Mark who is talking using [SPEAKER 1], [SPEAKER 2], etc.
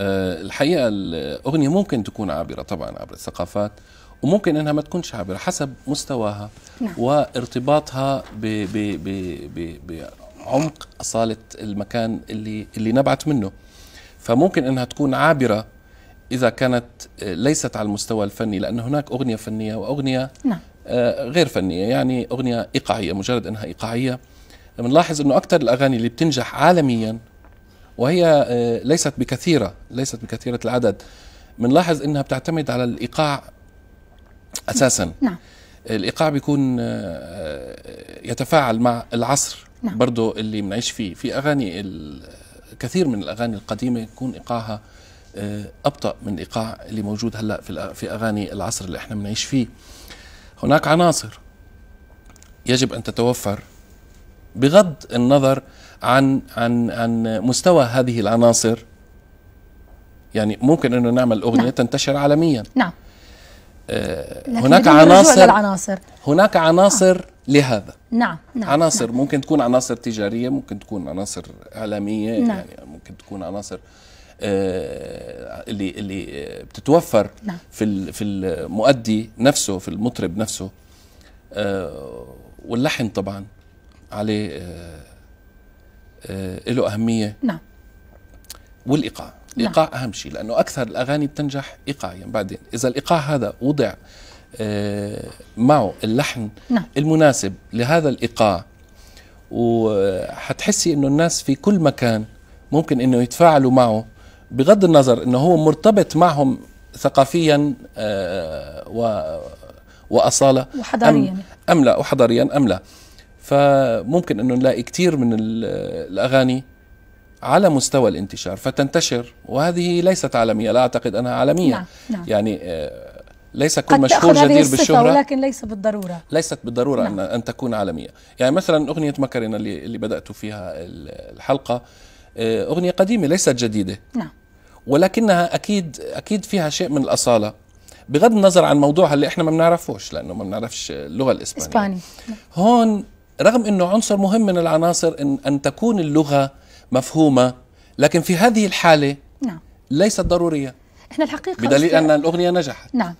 [SPEAKER 1] آه، الحقيقه الاغنيه ممكن تكون عابره طبعا عبر الثقافات وممكن انها ما تكونش عابره حسب مستواها نعم. وارتباطها ب ب ب ب بعمق اصاله المكان اللي اللي نبعت منه فممكن انها تكون عابره اذا كانت آه، ليست على المستوى الفني لان هناك اغنيه فنيه واغنيه نعم. آه، غير فنيه يعني اغنيه ايقاعيه مجرد انها ايقاعيه بنلاحظ انه اكثر الاغاني اللي بتنجح عالميا وهي آه، ليست بكثيرة ليست بكثيرة العدد بنلاحظ انها بتعتمد على الايقاع اساسا نعم, نعم. الايقاع بيكون آه، يتفاعل مع العصر نعم. برضو اللي بنعيش فيه في اغاني كثير من الاغاني القديمه يكون ايقاعها آه، ابطا من الايقاع اللي موجود هلا في في اغاني العصر اللي احنا بنعيش فيه هناك عناصر يجب ان تتوفر بغض النظر عن عن عن مستوى هذه العناصر يعني ممكن انه نعمل اغنيه نعم. تنتشر عالميا نعم آه، هناك عناصر العناصر. هناك عناصر آه. لهذا نعم نعم عناصر نعم. ممكن تكون عناصر تجاريه ممكن تكون عناصر اعلاميه نعم. يعني ممكن تكون عناصر آه اللي اللي بتتوفر نعم. في في المؤدي نفسه في المطرب نفسه آه واللحن طبعا عليه آه، آه، له أهمية نعم والإيقاع نعم. الإيقاع نعم. أهم شيء لأنه أكثر الأغاني بتنجح إيقاعيا بعدين إذا الإيقاع هذا وضع آه، معه اللحن نعم. المناسب لهذا الإيقاع وحتحسي انه الناس في كل مكان ممكن انه يتفاعلوا معه بغض النظر انه هو مرتبط معهم ثقافيا و واصاله وحضاريا أم, ام لا وحضاريا ام لا فممكن انه نلاقي كثير من الاغاني على مستوى الانتشار فتنتشر وهذه ليست عالميه لا اعتقد انها عالميه نعم. نعم. يعني آه، ليس كل مشهور جدير بالشهرة ولكن ليس بالضرورة ليست بالضرورة نعم. أن تكون عالمية يعني مثلا أغنية مكرنا اللي, اللي بدأت فيها الحلقة آه، أغنية قديمة ليست جديدة نعم. ولكنها أكيد أكيد فيها شيء من الأصالة بغض النظر عن موضوعها اللي احنا ما بنعرفوش لانه ما بنعرفش اللغه الاسبانيه اسباني نعم. هون رغم انه عنصر مهم من العناصر ان, أن تكون اللغه مفهومه لكن في هذه الحاله نعم. ليست ضروريه احنا الحقيقه بدليل ان الاغنيه نجحت نعم